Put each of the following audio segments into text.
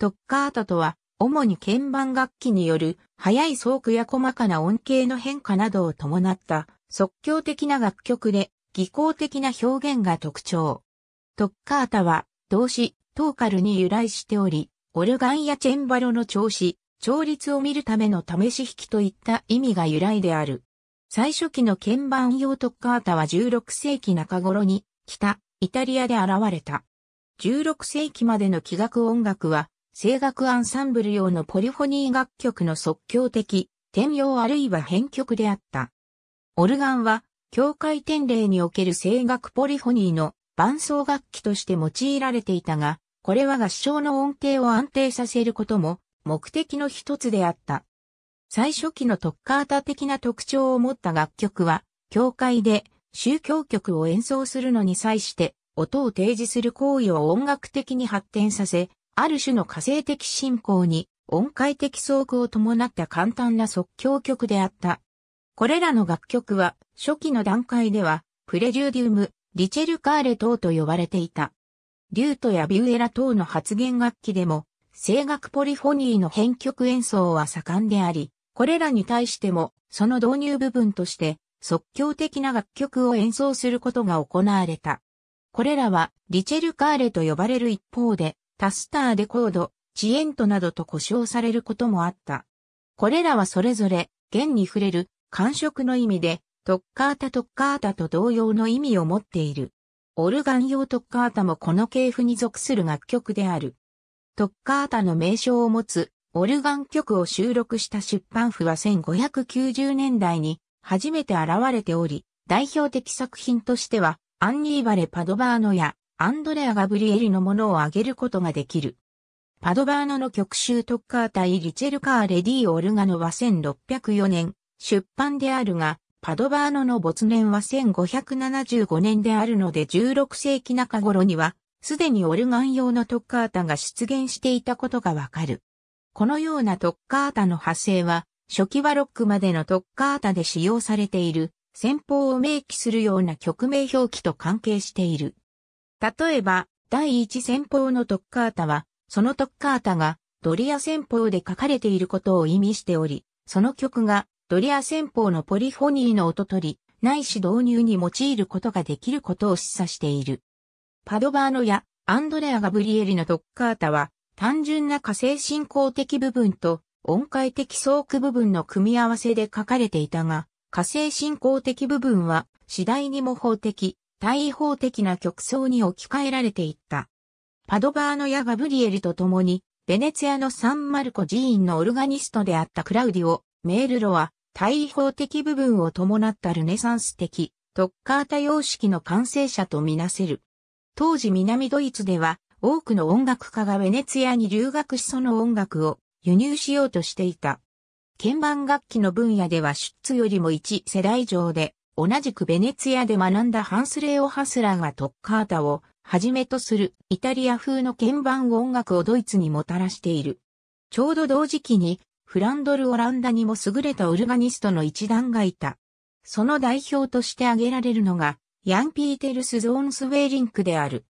トッカータとは、主に鍵盤楽器による、速い奏句や細かな音形の変化などを伴った、即興的な楽曲で、技巧的な表現が特徴。トッカータは、動詞、トーカルに由来しており、オルガンやチェンバロの調子、調律を見るための試し弾きといった意味が由来である。最初期の鍵盤用トッカータは16世紀中頃に北イタリアで現れた。16世紀までの器楽音楽は声楽アンサンブル用のポリフォニー楽曲の即興的、転用あるいは編曲であった。オルガンは、教会転礼における声楽ポリフォニーの伴奏楽器として用いられていたが、これは合唱の音程を安定させることも目的の一つであった。最初期のトッカータ的な特徴を持った楽曲は、教会で宗教曲を演奏するのに際して、音を提示する行為を音楽的に発展させ、ある種の火星的信仰に音階的奏句を伴った簡単な即興曲であった。これらの楽曲は初期の段階ではプレデューディウム、リチェルカーレ等と呼ばれていた。リュートやビューエラ等の発言楽器でも声楽ポリフォニーの編曲演奏は盛んであり、これらに対してもその導入部分として即興的な楽曲を演奏することが行われた。これらはリチェルカーレと呼ばれる一方で、タスターレコード、チエントなどと呼称されることもあった。これらはそれぞれ、弦に触れる、感触の意味で、トッカータトッカータと同様の意味を持っている。オルガン用トッカータもこの系譜に属する楽曲である。トッカータの名称を持つ、オルガン曲を収録した出版譜は1590年代に初めて現れており、代表的作品としては、アンニーバレ・パドバーノやアンドレア・ガブリエリのものを挙げることができる。パドバーノの曲集トッカー対リチェルカーレディ・オルガノは1604年出版であるが、パドバーノの没年は1575年であるので16世紀中頃には、すでにオルガン用のトッカータが出現していたことがわかる。このようなトッカータの派生は、初期はロックまでのトッカータで使用されている、先方を明記するような曲名表記と関係している。例えば、第一戦法のトッカータは、そのトッカータがドリア戦法で書かれていることを意味しており、その曲がドリア戦法のポリフォニーの音取り、ないし導入に用いることができることを示唆している。パドバーノやアンドレア・ガブリエリのトッカータは、単純な火星進行的部分と音階的相区部分の組み合わせで書かれていたが、火星進行的部分は次第に模倣的、対位法的な曲奏に置き換えられていった。パドバーノやガブリエルと共に、ベネツィアのサンマルコ寺院のオルガニストであったクラウディオ、メールロは、対位法的部分を伴ったルネサンス的、トッカータ様式の完成者とみなせる。当時南ドイツでは、多くの音楽家がベネツィアに留学しその音楽を輸入しようとしていた。鍵盤楽器の分野では出ツよりも1世代上で同じくベネツィアで学んだハンスレーオ・ハスラーがトッカータをはじめとするイタリア風の鍵盤音楽をドイツにもたらしている。ちょうど同時期にフランドル・オランダにも優れたオルガニストの一団がいた。その代表として挙げられるのがヤン・ピーテルス・ゾーンスウェーリンクである。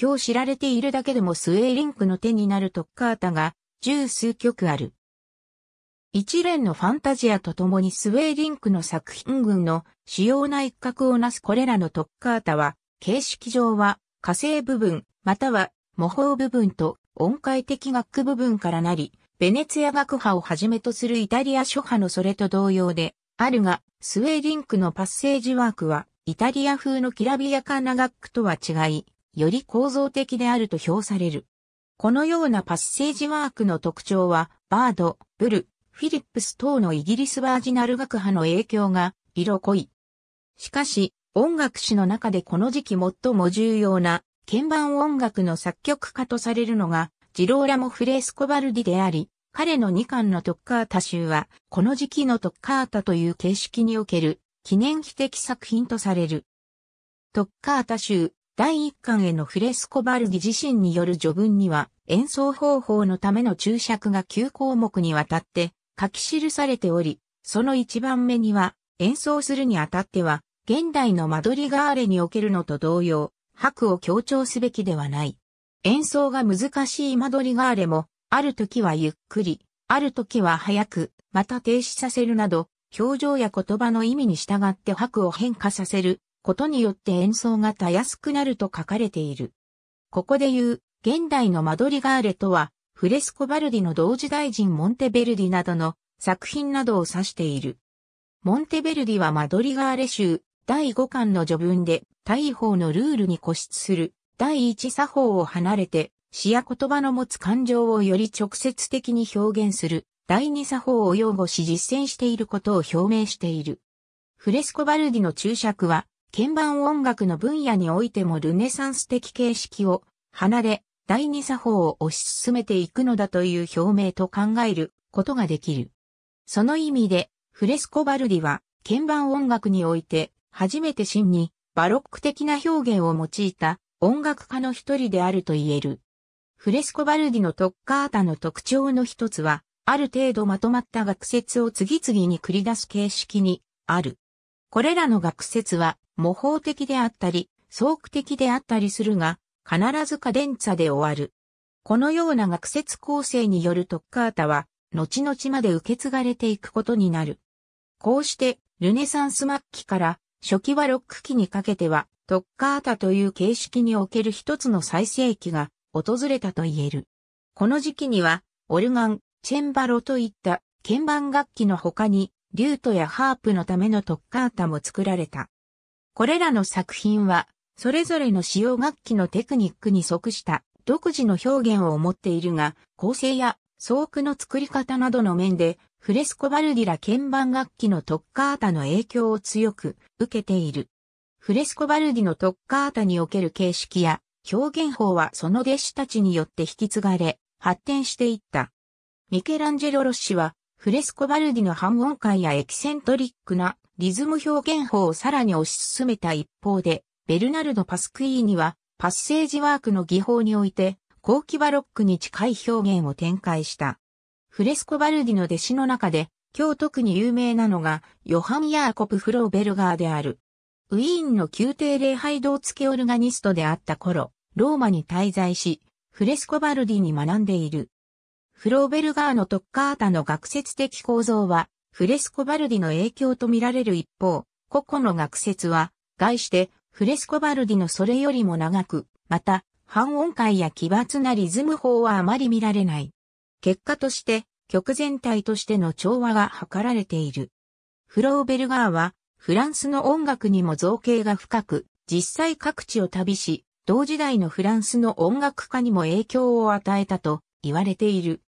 今日知られているだけでもスウェーリンクの手になるトッカータが十数曲ある。一連のファンタジアと共にスウェーリンクの作品群の主要な一角をなすこれらのトッカータは、形式上は火星部分、または模倣部分と音階的楽部分からなり、ベネツィア学派をはじめとするイタリア諸派のそれと同様で、あるが、スウェーリンクのパッセージワークは、イタリア風のきらびやかな楽区とは違い、より構造的であると評される。このようなパッセージワークの特徴は、バード、ブル、フィリップス等のイギリスバージナル学派の影響が色濃い。しかし、音楽史の中でこの時期最も重要な鍵盤音楽の作曲家とされるのが、ジローラモ・フレスコバルディであり、彼の2巻のトッカータ集は、この時期のトッカータという形式における記念碑的作品とされる。トッカータ集第1巻へのフレスコバルディ自身による序文には、演奏方法のための注釈が9項目にわたって書き記されており、その一番目には、演奏するにあたっては、現代のマドリガーレにおけるのと同様、白を強調すべきではない。演奏が難しいマドリガーレも、ある時はゆっくり、ある時は早く、また停止させるなど、表情や言葉の意味に従って白を変化させることによって演奏がたやすくなると書かれている。ここで言う、現代のマドリガーレとは、フレスコバルディの同時大臣モンテベルディなどの作品などを指している。モンテベルディはマドリガーレ州第5巻の序文で大法のルールに固執する第1作法を離れて詩や言葉の持つ感情をより直接的に表現する第2作法を擁護し実践していることを表明している。フレスコバルディの注釈は鍵盤音楽の分野においてもルネサンス的形式を離れ第二作法を推し進めていくのだという表明と考えることができる。その意味で、フレスコバルディは、鍵盤音楽において、初めて真に、バロック的な表現を用いた音楽家の一人であると言える。フレスコバルディのトッカータの特徴の一つは、ある程度まとまった学説を次々に繰り出す形式にある。これらの学説は模倣的であったり、創句的であったりするが、必ずカデンツァで終わる。このような学説構成によるトッカータは、後々まで受け継がれていくことになる。こうして、ルネサンス末期から初期はロック期にかけては、トッカータという形式における一つの最盛期が訪れたと言える。この時期には、オルガン、チェンバロといった鍵盤楽器の他に、リュートやハープのためのトッカータも作られた。これらの作品は、それぞれの使用楽器のテクニックに即した独自の表現を持っているが、構成や装句の作り方などの面で、フレスコバルディラ鍵盤楽器のトッカータの影響を強く受けている。フレスコバルディのトッカータにおける形式や表現法はその弟子たちによって引き継がれ、発展していった。ミケランジェロ・ロッシは、フレスコバルディの半音階やエキセントリックなリズム表現法をさらに推し進めた一方で、ベルナルド・パスクイーニは、パッセージワークの技法において、後期バロックに近い表現を展開した。フレスコ・バルディの弟子の中で、今日特に有名なのが、ヨハン・ヤーコプ・フローベルガーである。ウィーンの宮廷礼拝堂付けオルガニストであった頃、ローマに滞在し、フレスコ・バルディに学んでいる。フローベルガーのトッカータの学説的構造は、フレスコ・バルディの影響とみられる一方、個々の学説は、概してフレスコバルディのそれよりも長く、また、半音階や奇抜なリズム法はあまり見られない。結果として、曲全体としての調和が図られている。フローベルガーは、フランスの音楽にも造形が深く、実際各地を旅し、同時代のフランスの音楽家にも影響を与えたと言われている。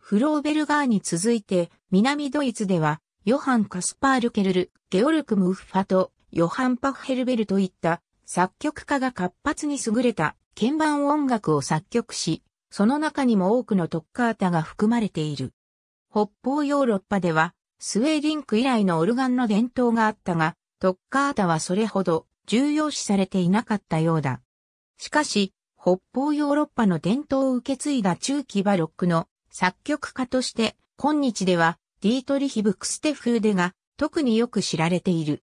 フローベルガーに続いて、南ドイツでは、ヨハン・カスパール・ケルル、ゲオルク・ムッファと、ヨハン・パッヘルベルといった作曲家が活発に優れた鍵盤音楽を作曲し、その中にも多くのトッカータが含まれている。北方ヨーロッパでは、スウェーィンク以来のオルガンの伝統があったが、トッカータはそれほど重要視されていなかったようだ。しかし、北方ヨーロッパの伝統を受け継いだ中期バロックの作曲家として、今日ではディートリヒ・ブクステフーデが特によく知られている。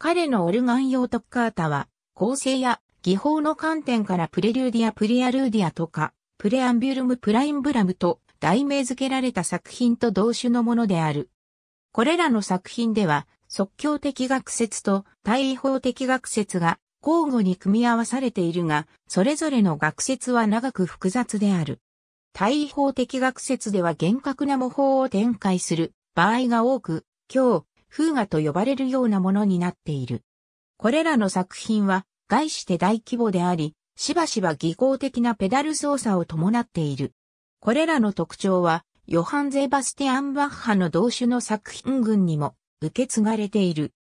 彼のオルガン用トッカータは、構成や技法の観点からプレリューディア・プリアルーディアとか、プレアンビュルム・プラインブラムと題名付けられた作品と同種のものである。これらの作品では、即興的学説と対位法的学説が交互に組み合わされているが、それぞれの学説は長く複雑である。対位法的学説では厳格な模倣を展開する場合が多く、今日、風画と呼ばれるようなものになっている。これらの作品は、概して大規模であり、しばしば技巧的なペダル操作を伴っている。これらの特徴は、ヨハン・ゼバスティアン・バッハの同種の作品群にも受け継がれている。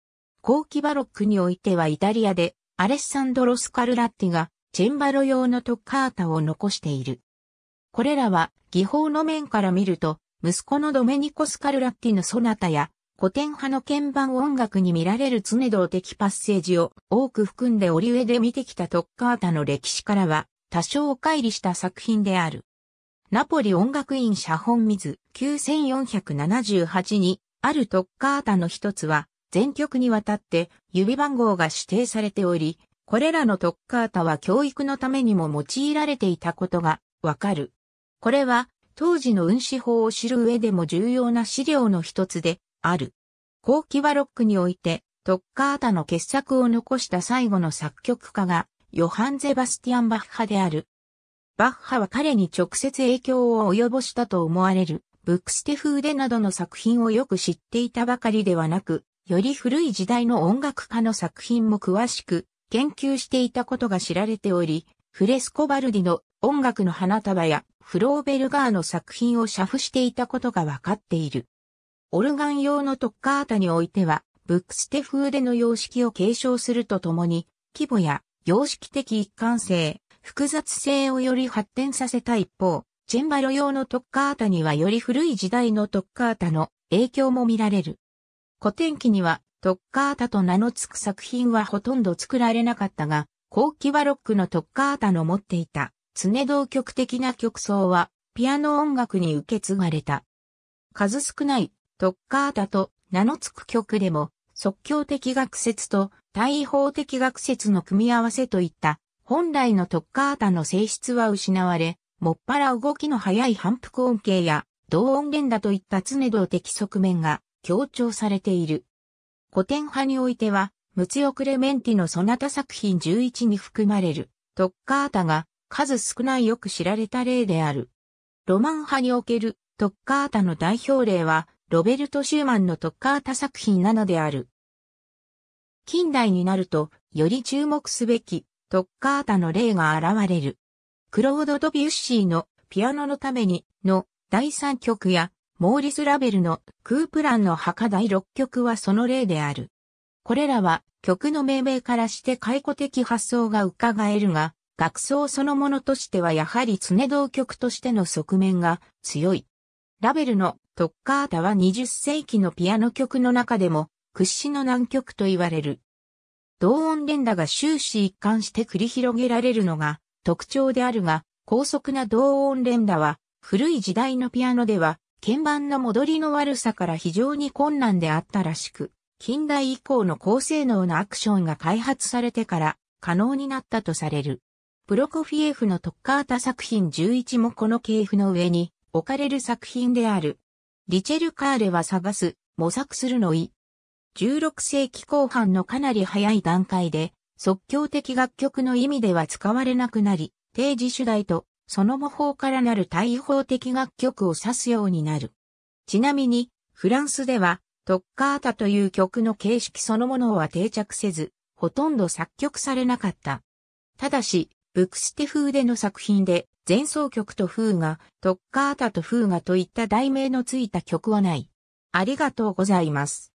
後期バロックにおいてはイタリアでアレッサンドロ・スカルラッティがチェンバロ用のトッカータを残している。これらは技法の面から見ると息子のドメニコ・スカルラッティのソナタや古典派の鍵盤音楽に見られる常道的パッセージを多く含んで折上で見てきたトッカータの歴史からは多少乖離した作品である。ナポリ音楽院写本水9478にあるトッカータの一つは全曲にわたって指番号が指定されており、これらのトッカータは教育のためにも用いられていたことがわかる。これは当時の運指法を知る上でも重要な資料の一つで、ある。後期はロックにおいて、トッカータの傑作を残した最後の作曲家が、ヨハン・ゼバスティアン・バッハである。バッハは彼に直接影響を及ぼしたと思われる、ブックステフーデなどの作品をよく知っていたばかりではなく、より古い時代の音楽家の作品も詳しく研究していたことが知られており、フレスコバルディの音楽の花束やフローベルガーの作品をャフしていたことがわかっている。オルガン用のトッカータにおいては、ブックステ風での様式を継承するとともに、規模や様式的一貫性、複雑性をより発展させた一方、チェンバロ用のトッカータにはより古い時代のトッカータの影響も見られる。古典期にはトッカータと名の付く作品はほとんど作られなかったが、後期バロックのトッカータの持っていた常同曲的な曲奏はピアノ音楽に受け継がれた。数少ないトッカータと名の付く曲でも、即興的学説と対法的学説の組み合わせといった本来のトッカータの性質は失われ、もっぱら動きの速い反復音形や同音連打といった常動的側面が強調されている。古典派においては、ムツヨ・クレメンティのソナタ作品11に含まれるトッカータが数少ないよく知られた例である。ロマン派におけるトッカータの代表例はロベルト・シューマンの特化型作品なのである。近代になると、より注目すべき、特化型の例が現れる。クロード・ドビュッシーのピアノのためにの第3曲や、モーリス・ラベルのクープランの墓第6曲はその例である。これらは曲の命名からして解雇的発想が伺えるが、学奏そのものとしてはやはり常同曲としての側面が強い。ラベルのトッカータは20世紀のピアノ曲の中でも屈指の難曲と言われる。同音連打が終始一貫して繰り広げられるのが特徴であるが、高速な同音連打は古い時代のピアノでは鍵盤の戻りの悪さから非常に困難であったらしく、近代以降の高性能なアクションが開発されてから可能になったとされる。プロコフィエフのトッカータ作品11もこの系譜の上に置かれる作品である。リチェル・カーレは探す、模索するのい。16世紀後半のかなり早い段階で、即興的楽曲の意味では使われなくなり、定時主題と、その模倣からなる対法的楽曲を指すようになる。ちなみに、フランスでは、トッカータという曲の形式そのものは定着せず、ほとんど作曲されなかった。ただし、ブクステ風での作品で、前奏曲と風が、トッカータと風がといった題名のついた曲はない。ありがとうございます。